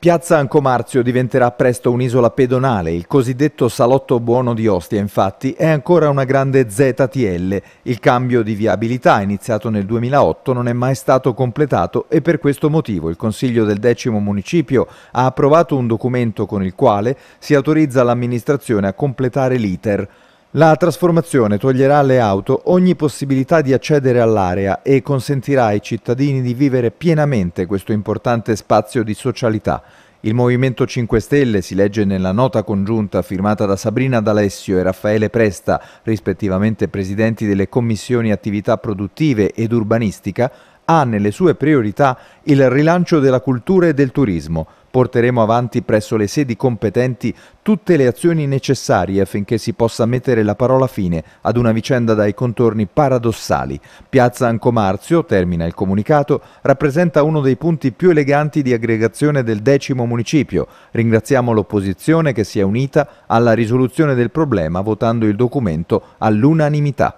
Piazza Ancomarzio diventerà presto un'isola pedonale, il cosiddetto salotto buono di Ostia infatti è ancora una grande ZTL, il cambio di viabilità iniziato nel 2008 non è mai stato completato e per questo motivo il Consiglio del Decimo Municipio ha approvato un documento con il quale si autorizza l'amministrazione a completare l'iter. La trasformazione toglierà alle auto ogni possibilità di accedere all'area e consentirà ai cittadini di vivere pienamente questo importante spazio di socialità. Il Movimento 5 Stelle, si legge nella nota congiunta firmata da Sabrina D'Alessio e Raffaele Presta, rispettivamente presidenti delle commissioni attività produttive ed urbanistica, ha nelle sue priorità il rilancio della cultura e del turismo. Porteremo avanti presso le sedi competenti tutte le azioni necessarie affinché si possa mettere la parola fine ad una vicenda dai contorni paradossali. Piazza Ancomarzio, termina il comunicato, rappresenta uno dei punti più eleganti di aggregazione del decimo municipio. Ringraziamo l'opposizione che si è unita alla risoluzione del problema votando il documento all'unanimità.